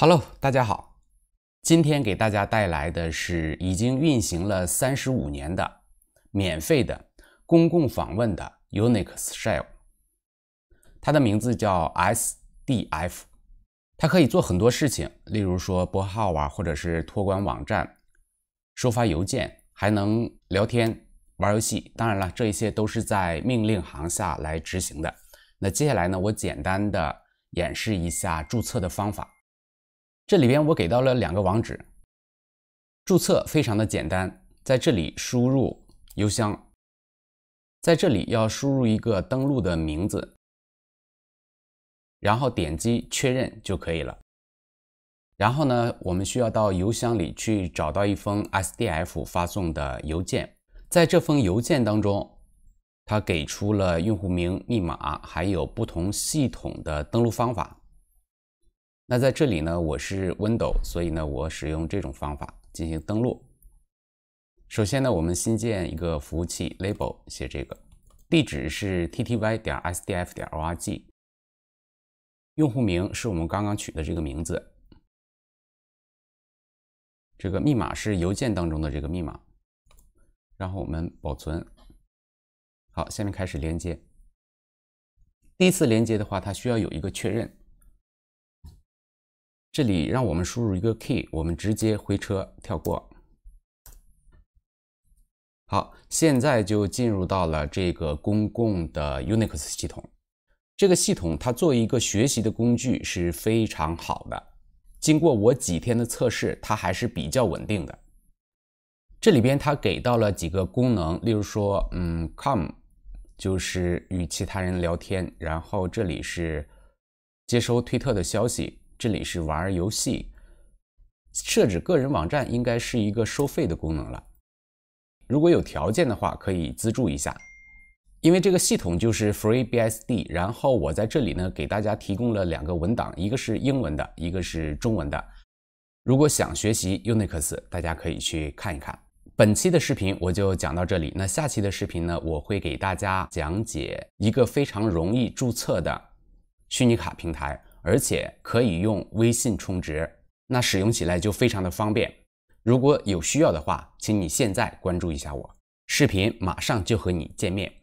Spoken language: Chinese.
Hello，大家好，今天给大家带来的是已经运行了三十五年的免费的公共访问的 Unix Shell，它的名字叫 SDF，它可以做很多事情，例如说拨号啊，或者是托管网站、收发邮件，还能聊天、玩游戏。当然了，这一切都是在命令行下来执行的。那接下来呢，我简单的演示一下注册的方法。这里边我给到了两个网址，注册非常的简单，在这里输入邮箱，在这里要输入一个登录的名字，然后点击确认就可以了。然后呢，我们需要到邮箱里去找到一封 SDF 发送的邮件，在这封邮件当中，它给出了用户名、密码，还有不同系统的登录方法。那在这里呢，我是 w i n d o w 所以呢，我使用这种方法进行登录。首先呢，我们新建一个服务器 label，写这个地址是 tty 点 sdf 点 org，用户名是我们刚刚取的这个名字，这个密码是邮件当中的这个密码，然后我们保存。好，下面开始连接。第一次连接的话，它需要有一个确认。这里让我们输入一个 key，我们直接回车跳过。好，现在就进入到了这个公共的 Unix 系统。这个系统它作为一个学习的工具是非常好的。经过我几天的测试，它还是比较稳定的。这里边它给到了几个功能，例如说，嗯，com 就是与其他人聊天，然后这里是接收推特的消息。这里是玩游戏，设置个人网站应该是一个收费的功能了。如果有条件的话，可以资助一下，因为这个系统就是 FreeBSD。然后我在这里呢，给大家提供了两个文档，一个是英文的，一个是中文的。如果想学习 Unix，大家可以去看一看。本期的视频我就讲到这里，那下期的视频呢，我会给大家讲解一个非常容易注册的虚拟卡平台。而且可以用微信充值，那使用起来就非常的方便。如果有需要的话，请你现在关注一下我，视频马上就和你见面。